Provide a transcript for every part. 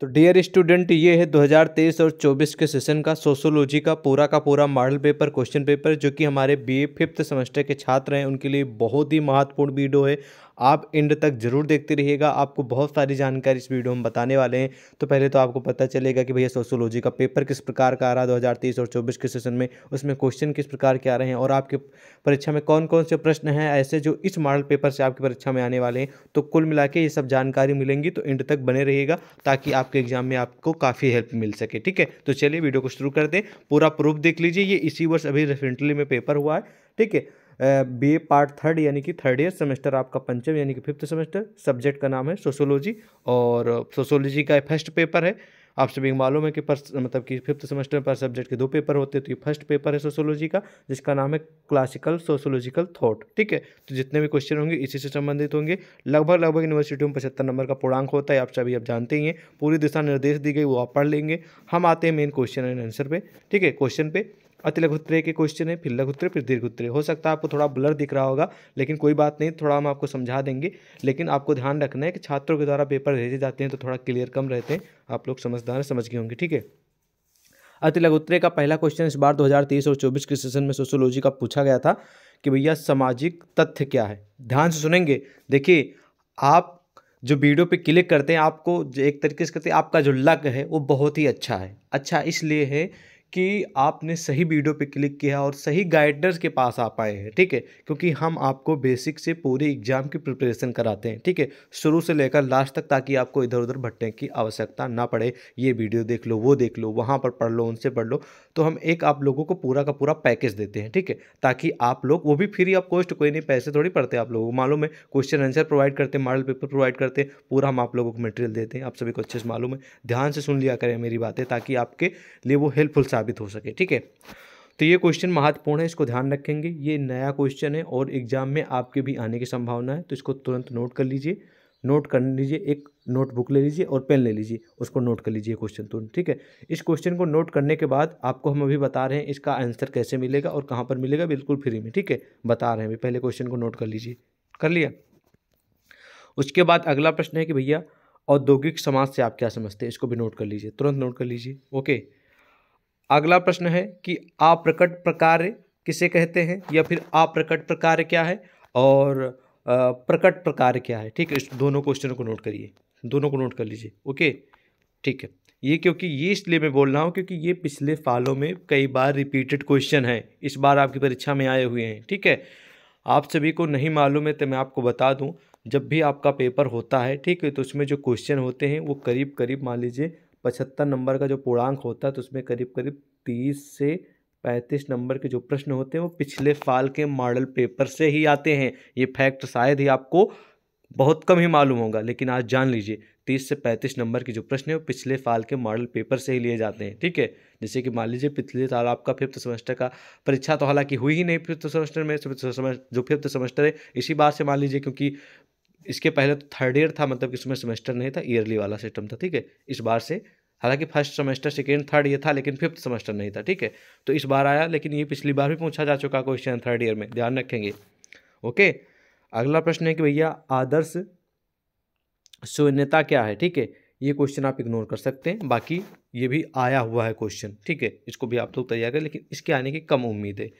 तो dear student ये है 2023 और 24 के सेशन का सोशोलॉजी का पूरा का पूरा मॉडल पेपर क्वेश्चन पेपर जो कि हमारे बीए फिफ्थ सेमेस्टर के छात्र हैं उनके लिए बहुत ही महत्वपूर्ण वीडियो है आप एंड तक ज़रूर देखते रहिएगा आपको बहुत सारी जानकारी इस वीडियो में बताने वाले हैं तो पहले तो आपको पता चलेगा कि भैया सोशोलॉजी का पेपर किस प्रकार का आ रहा है दो और चौबीस के सेशन में उसमें क्वेश्चन किस प्रकार के आ रहे हैं और आपके परीक्षा में कौन कौन से प्रश्न हैं ऐसे जो इस मॉडल पेपर से आपकी परीक्षा में आने वाले हैं तो कुल मिला ये सब जानकारी मिलेंगी तो एंड तक बने रहिएगा ताकि आपके एग्जाम में आपको काफ़ी हेल्प मिल सके ठीक है तो चलिए वीडियो को शुरू कर दें पूरा प्रूफ देख लीजिए ये इसी वर्ष अभी रिसेंटली में पेपर हुआ है ठीक है बी ए पार्ट थर्ड यानी कि थर्ड ईयर सेमेस्टर आपका पंचम यानी कि फिफ्थ सेमेस्टर सब्जेक्ट का नाम है सोशोलॉजी और सोशोलॉजी का फर्स्ट पेपर है आप सभी मालूम है कि पर मतलब कि फिफ्थ सेमेस्टर पर सब्जेक्ट के दो पेपर होते हैं तो ये फर्स्ट पेपर है सोशोलॉजी का जिसका नाम है क्लासिकल सोशोलॉजिकल थॉट ठीक है तो जितने भी क्वेश्चन होंगे इसी से संबंधित होंगे लगभग लगभग यूनिवर्सिटी में पचहत्तर नंबर का पूर्णांक होता है आप सभी आप जानते ही हैं पूरी दिशा निर्देश दी गई वो आप पढ़ लेंगे हम आते हैं मेन क्वेश्चन एंड आंसर पर ठीक है क्वेश्चन पे अति लघुत्रे के क्वेश्चन है फिर लघुत्रे फिर दीर्घुत्तरे हो सकता है आपको थोड़ा ब्लर दिख रहा होगा लेकिन कोई बात नहीं थोड़ा हम आपको समझा देंगे लेकिन आपको ध्यान रखना है कि छात्रों के द्वारा पेपर भेजे जाते हैं तो थोड़ा क्लियर कम रहते हैं आप लोग समझदार समझ गए होंगे ठीक है अति का पहला क्वेश्चन इस बार दो और चौबीस के सेशन में सोशोलॉजी का पूछा गया था कि भैया सामाजिक तथ्य क्या है ध्यान से सुनेंगे देखिए आप जो वीडियो पे क्लिक करते हैं आपको जो एक तरीके से कहते हैं आपका जो लग है वो बहुत ही अच्छा है अच्छा इसलिए है कि आपने सही वीडियो पे क्लिक किया और सही गाइडर्स के पास आ पाए हैं ठीक है क्योंकि हम आपको बेसिक से पूरे एग्जाम की प्रिपरेशन कराते हैं ठीक है शुरू से लेकर लास्ट तक ताकि आपको इधर उधर भटने की आवश्यकता ना पड़े ये वीडियो देख लो वो देख लो वहाँ पर पढ़ लो उनसे पढ़ लो तो हम एक आप लोगों को पूरा का पूरा पैकेज देते हैं ठीक है ताकि आप लोग वो भी फ्री ऑफ कॉस्ट कोई नहीं पैसे थोड़ी पड़ते आप लोगों को मालूम है क्वेश्चन आंसर प्रोवाइड करते मॉडल पेपर प्रोवाइड करते पूरा हम आप लोगों को मटेरियल देते हैं आप सभी को अच्छे से मालूम है ध्यान से सुन लिया करें मेरी बातें ताकि आपके लिए वो हेल्पफुल साबित हो सके ठीक है तो ये क्वेश्चन महत्वपूर्ण है इसको ध्यान रखेंगे ये नया क्वेश्चन है और एग्जाम में आपके भी आने की संभावना है तो इसको तुरंत नोट कर लीजिए नोट कर लीजिए एक नोटबुक ले लीजिए और पेन ले लीजिए उसको नोट कर लीजिए क्वेश्चन तो ठीक है इस क्वेश्चन को नोट करने के बाद आपको हम अभी बता रहे हैं इसका आंसर कैसे मिलेगा और कहाँ पर मिलेगा बिल्कुल फ्री में ठीक है बता रहे हैं अभी पहले क्वेश्चन को नोट कर लीजिए कर लिया उसके बाद अगला प्रश्न है कि भैया औद्योगिक समाज से आप क्या समझते हैं इसको भी नोट कर लीजिए तुरंत नोट कर लीजिए ओके अगला प्रश्न है कि अप्रकट प्रकार किसे कहते हैं या फिर अप्रकट प्रकार क्या है और प्रकट प्रकार क्या है ठीक है इस दोनों क्वेश्चन को नोट करिए दोनों को नोट कर लीजिए ओके ठीक है ये क्योंकि ये इसलिए मैं बोल रहा हूँ क्योंकि ये पिछले फालों में कई बार रिपीटेड क्वेश्चन है इस बार आपकी परीक्षा में आए हुए हैं ठीक है आप सभी को नहीं मालूम है तो मैं आपको बता दूँ जब भी आपका पेपर होता है ठीक है तो उसमें जो क्वेश्चन होते हैं वो करीब करीब मान लीजिए पचहत्तर नंबर का जो पूर्णांक होता है तो उसमें करीब करीब तीस से पैंतीस नंबर के जो प्रश्न होते हैं वो पिछले साल के मॉडल पेपर से ही आते हैं ये फैक्ट शायद ही आपको बहुत कम ही मालूम होगा लेकिन आज जान लीजिए तीस से पैंतीस नंबर के जो प्रश्न है वो पिछले साल के मॉडल पेपर से ही लिए जाते हैं ठीक है जैसे कि मान लीजिए पिछले साल आपका फिफ्थ सेमेस्टर का परीक्षा तो हालांकि हुई ही नहीं फिफ्थ सेमेस्टर में जो फिफ्थ सेमेस्टर है इसी बात से मान लीजिए क्योंकि इसके पहले तो थर्ड ईयर था मतलब कि इसमें सेमेस्टर नहीं था ईयरली वाला सिस्टम था ठीक है इस बार से हालांकि first semester second third year था लेकिन फिफ्थ सेमेस्टर नहीं था ठीक है तो इस बार आया लेकिन ये पिछली बार भी पूछा जा चुका क्वेश्चन थर्ड ईयर में ध्यान रखेंगे ओके अगला प्रश्न है कि भैया आदर्श शून्यता क्या है ठीक है ये क्वेश्चन आप इग्नोर कर सकते हैं बाकी ये भी आया हुआ है क्वेश्चन ठीक है इसको भी आप लोग तैयार करें लेकिन इसके आने की कम उम्मीद है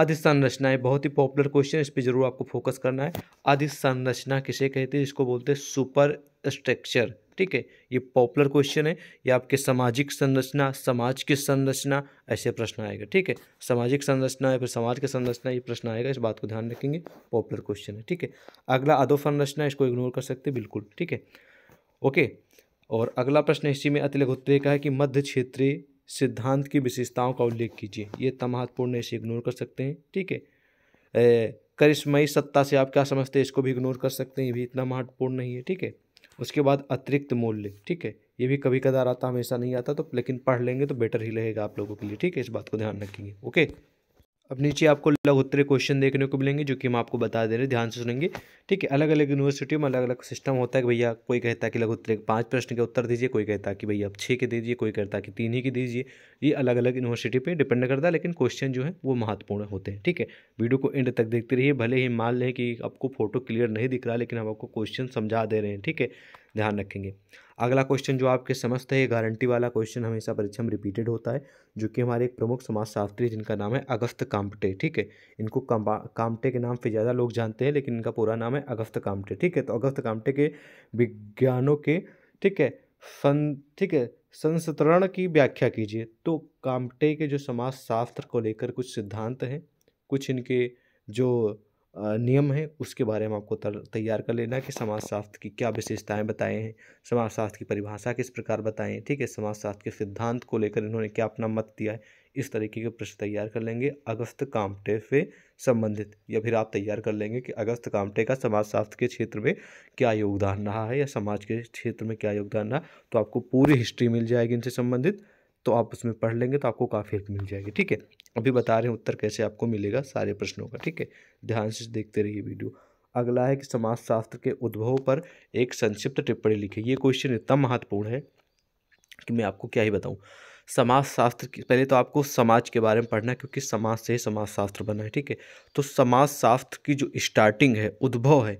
आदि संरचनाएं बहुत ही पॉपुलर क्वेश्चन इस पर जरूर आपको फोकस करना है आदि संरचना किसे कहते हैं इसको बोलते हैं सुपर स्ट्रक्चर ठीक है ये पॉपुलर क्वेश्चन है ये आपके सामाजिक संरचना समाज की संरचना ऐसे प्रश्न आएगा ठीक है सामाजिक संरचना या फिर समाज की संरचना ये प्रश्न आएगा इस बात को ध्यान रखेंगे पॉपुलर क्वेश्चन है ठीक है अगला अधो संरचना इसको इग्नोर कर सकते बिल्कुल ठीक है ओके और अगला प्रश्न इसी में अतिलघोत्तरे का है कि मध्य क्षेत्रीय सिद्धांत की विशेषताओं का उल्लेख कीजिए ये इतना महत्वपूर्ण इसे इग्नोर कर सकते हैं ठीक है करिश्मई सत्ता से आप क्या समझते हैं इसको भी इग्नोर कर सकते हैं ये भी इतना महत्वपूर्ण नहीं है ठीक है उसके बाद अतिरिक्त मूल्य ठीक है ये भी कभी कदार आता हमेशा नहीं आता तो लेकिन पढ़ लेंगे तो बेटर ही रहेगा आप लोगों के लिए ठीक है इस बात को ध्यान रखेंगे ओके अब नीचे आपको लघुत्तरे क्वेश्चन देखने को मिलेंगे जो कि हम आपको बता दे रहे हैं ध्यान से सुनेंगे ठीक है अलग अलग यूनिवर्सिटी में अलग अलग सिस्टम होता है कि भैया कोई कहता है कि लघुत्तरे पाँच प्रश्न के उत्तर दीजिए कोई कहता है कि भैया आप छः के दीजिए कोई कहता है कि तीन ही के दीजिए ये अलग अलग यूनिवर्सिटी पर डिपेंड करता है लेकिन क्वेश्चन जो है वो महत्वपूर्ण होते हैं ठीक है वीडियो को एंड तक देखते रहिए भले ही मान लें कि आपको फोटो क्लियर नहीं दिख रहा लेकिन हम आपको क्वेश्चन समझा दे रहे हैं ठीक है ध्यान रखेंगे अगला क्वेश्चन जो आपके समझते हैं गारंटी वाला क्वेश्चन हमेशा परीक्षा में रिपीटेड होता है जो कि हमारे एक प्रमुख समाजशास्त्री जिनका नाम है अगस्त काम्पटे ठीक है इनको कामटे के नाम से ज़्यादा लोग जानते हैं लेकिन इनका पूरा नाम है अगस्त कामटे ठीक है तो अगस्त कामटे के विज्ञानों के ठीक है सं ठीक है संस्तरण की व्याख्या कीजिए तो कामटे के जो समाजशास्त्र को लेकर कुछ सिद्धांत हैं कुछ इनके जो नियम है उसके बारे में आपको तैयार कर लेना कि समाजशास्त्र की क्या विशेषताएं बताए हैं समाजशास्त्र की परिभाषा किस प्रकार बताएं ठीक है समाजशास्त्र के सिद्धांत को लेकर इन्होंने क्या अपना मत दिया है इस तरीके के प्रश्न तैयार कर लेंगे अगस्त कामटे से संबंधित या फिर आप तैयार कर लेंगे कि अगस्त कामटे का समाजशास्त्र के क्षेत्र में क्या योगदान रहा है या समाज के क्षेत्र में क्या योगदान रहा तो आपको पूरी हिस्ट्री मिल जाएगी इनसे संबंधित तो आप उसमें पढ़ लेंगे तो आपको काफ़ी हेल्प मिल जाएगी ठीक है अभी बता रहे हैं उत्तर कैसे आपको मिलेगा सारे प्रश्नों का ठीक है ध्यान से देखते रहिए वीडियो अगला है कि समाजशास्त्र के उद्भव पर एक संक्षिप्त टिप्पणी लिखी ये क्वेश्चन इतना महत्वपूर्ण है कि मैं आपको क्या ही बताऊँ समाजशास्त्र की पहले तो आपको समाज के बारे में पढ़ना है क्योंकि समाज से ही समाजशास्त्र बना है ठीक है तो समाजशास्त्र की जो स्टार्टिंग है उद्भव है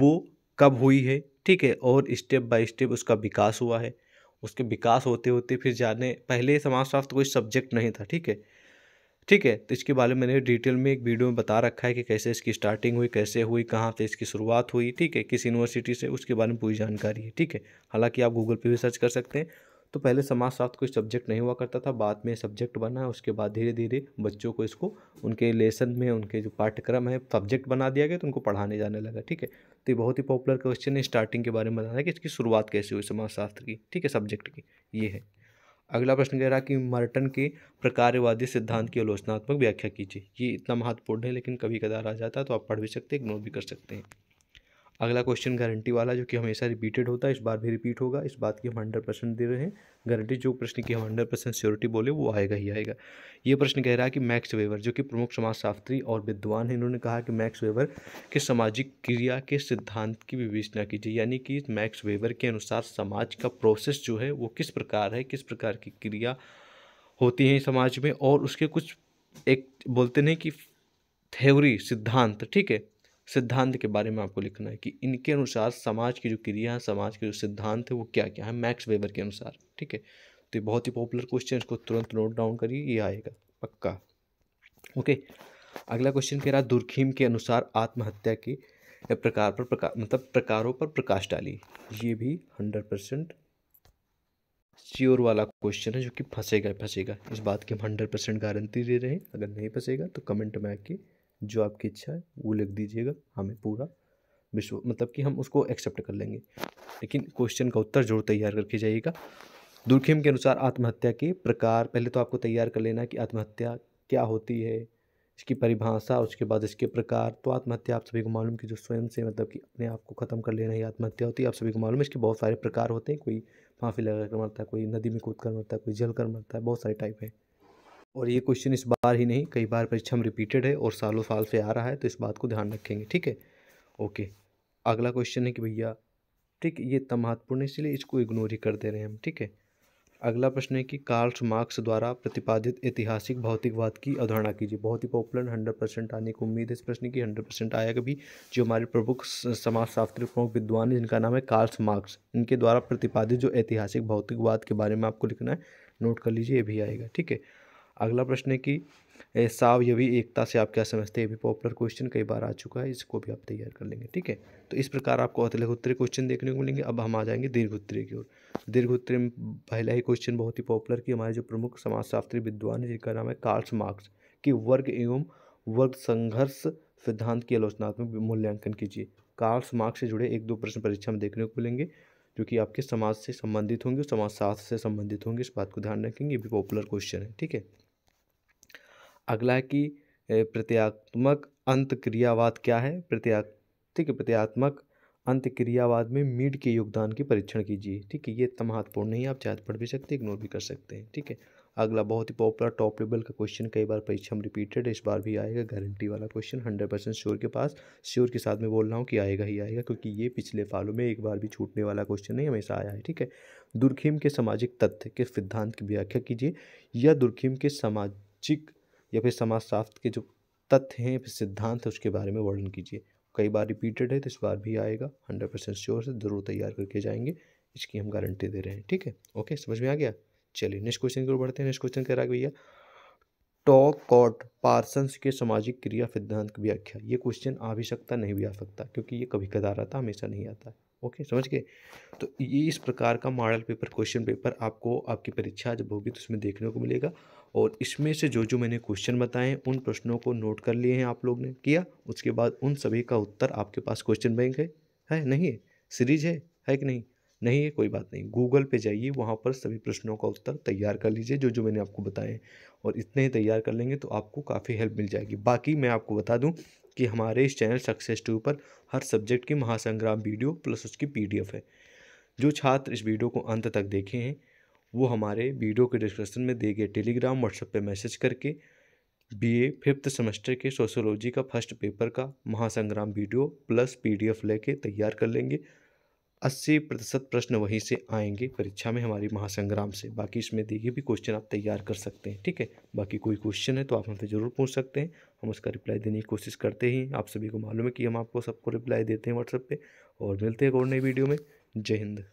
वो कब हुई है ठीक है और स्टेप बाय स्टेप उसका विकास हुआ है उसके विकास होते होते फिर जाने पहले समाजशास्त्र कोई सब्जेक्ट नहीं था ठीक है ठीक है तो इसके बारे में मैंने डिटेल में एक वीडियो में बता रखा है कि कैसे इसकी स्टार्टिंग हुई कैसे हुई कहाँ से इसकी शुरुआत हुई ठीक है किस यूनिवर्सिटी से उसके बारे में पूरी जानकारी है ठीक है हालांकि आप गूगल पे भी सर्च कर सकते हैं तो पहले समाजशास्त्र कोई सब्जेक्ट नहीं हुआ करता था बाद में सब्जेक्ट बना उसके बाद धीरे धीरे बच्चों को इसको उनके लेसन में उनके जो पाठ्यक्रम है सब्जेक्ट बना दिया गया तो उनको पढ़ाने जाने लगा ठीक है तो ये बहुत ही पॉपुलर क्वेश्चन है स्टार्टिंग के बारे में बताना है कि इसकी शुरुआत कैसे हुई समाजशास्त्र की ठीक है सब्जेक्ट की ये है अगला प्रश्न कह रहा कि मर्टन के प्रकारवादी सिद्धांत की आलोचनात्मक व्याख्या कीजिए ये इतना महत्वपूर्ण है लेकिन कभी कदार आ जाता है तो आप पढ़ भी सकते हैं इग्नोर भी कर सकते हैं अगला क्वेश्चन गारंटी वाला जो कि हमेशा रिपीटेड होता है इस बार भी रिपीट होगा इस बात की हम हंड्रेड परसेंट दे रहे हैं गारंटी जो प्रश्न की हम हंड्रेड परसेंट श्योरिटी बोले वो आएगा ही आएगा ये प्रश्न कह रहा है कि मैक्स वेवर जो कि प्रमुख समाजशास्त्री और विद्वान हैं इन्होंने कहा कि मैक्स वेवर के सामाजिक क्रिया के सिद्धांत की विवेचना कीजिए यानी कि मैक्स वेवर के अनुसार समाज का प्रोसेस जो है वो किस प्रकार है किस प्रकार की क्रिया होती है समाज में और उसके कुछ एक बोलते नहीं कि थ्योरी सिद्धांत ठीक है सिद्धांत के बारे में आपको लिखना है कि इनके अनुसार समाज की जो क्रिया समाज के जो सिद्धांत है वो क्या क्या है मैक्स वेबर के अनुसार ठीक है तो ये बहुत ही पॉपुलर क्वेश्चन इसको तुरंत नोट डाउन करिए ये आएगा पक्का ओके अगला क्वेश्चन कह रहा है दुर्खीम के अनुसार आत्महत्या के प्रकार पर प्रकार मतलब प्रकारों पर प्रकाश डाली ये भी हंड्रेड परसेंट श्योर वाला क्वेश्चन है जो कि फंसेगा फंसेगा इस बात की हम हंड्रेड परसेंट गारंटी दे रहे हैं अगर नहीं फंसेगा तो कमेंट में आके जो आपकी इच्छा है वो लिख दीजिएगा हमें पूरा विश्व मतलब कि हम उसको एक्सेप्ट कर लेंगे लेकिन क्वेश्चन का उत्तर जरूर तैयार करके जाइएगा दुर्खेम के अनुसार आत्महत्या के प्रकार पहले तो आपको तैयार कर लेना कि आत्महत्या क्या होती है इसकी परिभाषा उसके बाद इसके प्रकार तो आत्महत्या आप सभी को मालूम कि जो स्वयं से मतलब कि अपने आप को ख़त्म कर लेना ही आत्महत्या होती है आप सभी को मालूम है इसके बहुत सारे प्रकार होते हैं कोई फांसी लगा कर मरता है कोई नदी में कूद कर मरता है कोई जल कर मरता है बहुत सारे टाइप है और ये क्वेश्चन इस बार ही नहीं कई बार परीक्षा में रिपीटेड है और सालों साल से आ रहा है तो इस बात को ध्यान रखेंगे ठीक है ओके अगला क्वेश्चन है कि भैया ठीक ये तब महत्वपूर्ण इसलिए इसको इग्नोर ही कर दे रहे हैं हम ठीक है अगला प्रश्न है कि कार्ल्स मार्क्स द्वारा प्रतिपादित ऐतिहासिक भौतिकवाद की अवधारणा कीजिए बहुत ही पॉपुलर हंड्रेड परसेंट आने की उम्मीद है इस प्रश्न की हंड्रेड परसेंट आया कभी जो हमारे प्रमुख समाजशास्त्री प्रमुख विद्वान है जिनका नाम है कार्ल्स मार्क्स इनके द्वारा प्रतिपादित जो ऐतिहासिक भौतिकवाद के बारे में आपको लिखना है नोट कर लीजिए ये भी आएगा ठीक है अगला प्रश्न है कि साव एकता से आप क्या समझते हैं ये भी पॉपुलर क्वेश्चन कई बार आ चुका है इसको भी आप तैयार कर लेंगे ठीक है तो इस प्रकार आपको अतलह उत्तरीय क्वेश्चन देखने को मिलेंगे अब हम आ जाएंगे दीर्घ उत्तरीय की ओर दीर्घ उत्तरीय में पहला ही क्वेश्चन बहुत ही पॉपुलर की हमारे जो प्रमुख समाजशास्त्री विद्वान है जिनका नाम है कार्ल्स मार्क्स की वर्ग एवं वर्ग संघर्ष सिद्धांत की आलोचनात्मक मूल्यांकन कीजिए कार्ल्स मार्क्स से जुड़े एक दो प्रश्न परीक्षा में देखने को मिलेंगे जो कि आपके समाज से संबंधित होंगे समाजशास्त्र से संबंधित होंगे इस बात को ध्यान रखेंगे ये भी पॉपुलर क्वेश्चन है ठीक है अगला है कि प्रत्यात्मक अंत क्रियावाद क्या है प्रत्या ठीक है प्रत्यात्मक अंत क्रियावाद में मीड के योगदान की परीक्षण कीजिए ठीक है ये इतना महत्वपूर्ण नहीं है आप चाहे तो पढ़ भी सकते इग्नोर भी कर सकते हैं ठीक है अगला बहुत ही पॉपुलर टॉप लेवल का क्वेश्चन कई बार परीक्षा में रिपीटेड इस बार भी आएगा गारंटी वाला क्वेश्चन हंड्रेड परसेंट श्योर के पास श्योर के साथ में बोल रहा हूँ कि आएगा ही आएगा क्योंकि ये पिछले सालों में एक बार भी छूटने वाला क्वेश्चन नहीं हमेशा आया है ठीक है दुर्खीम के सामाजिक तथ्य के सिद्धांत की व्याख्या कीजिए या दुर्खीम के सामाजिक या फिर समाजशास्त्र के जो तथ्य हैं फिर सिद्धांत है उसके बारे में वर्णन कीजिए कई बार रिपीटेड है तो इस बार भी आएगा हंड्रेड परसेंट श्योर से ज़रूर तैयार करके जाएंगे इसकी हम गारंटी दे रहे हैं ठीक है ओके समझ में आ गया चलिए नेक्स्ट क्वेश्चन की ओर बढ़ते हैं नेक्स्ट क्वेश्चन कह रहा है भैया टॉक कॉट पार्सन्स के सामाजिक क्रिया सिद्धांत की व्याख्या ये क्वेश्चन आ भी सकता नहीं भी आ सकता क्योंकि ये कभी कदार आता हमेशा नहीं आता ओके समझ गए तो ये इस प्रकार का मॉडल पेपर क्वेश्चन पेपर आपको आपकी परीक्षा जब होगी तो उसमें देखने को मिलेगा और इसमें से जो जो मैंने क्वेश्चन बताए उन प्रश्नों को नोट कर लिए हैं आप लोग ने किया उसके बाद उन सभी का उत्तर आपके पास क्वेश्चन बैंक है है नहीं है सीरीज है है कि नहीं नहीं है कोई बात नहीं गूगल पे जाइए वहाँ पर सभी प्रश्नों का उत्तर तैयार कर लीजिए जो जो मैंने आपको बताए और इतने ही तैयार कर लेंगे तो आपको काफ़ी हेल्प मिल जाएगी बाकी मैं आपको बता दूँ कि हमारे इस चैनल सक्सेस टू पर हर सब्जेक्ट की महासंग्राम वीडियो प्लस उसकी पी है जो छात्र इस वीडियो को अंत तक देखे हैं वो हमारे वीडियो के डिस्क्रिप्शन में दिए गए टेलीग्राम व्हाट्सएप पे मैसेज करके बीए फिफ्थ सेमेस्टर के सोशोलॉजी का फर्स्ट पेपर का महासंग्राम वीडियो प्लस पीडीएफ लेके तैयार कर लेंगे अस्सी प्रतिशत प्रश्न वहीं से आएंगे परीक्षा में हमारी महासंग्राम से बाकी इसमें देखिए भी क्वेश्चन आप तैयार कर सकते हैं ठीक है बाकी कोई क्वेश्चन है तो आप हमसे ज़रूर पूछ सकते हैं हम उसका रिप्लाई देने की कोशिश करते ही आप सभी को मालूम है कि हम आपको सबको रिप्लाई देते हैं व्हाट्सएप पर और मिलते हैं एक और नई वीडियो में जय हिंद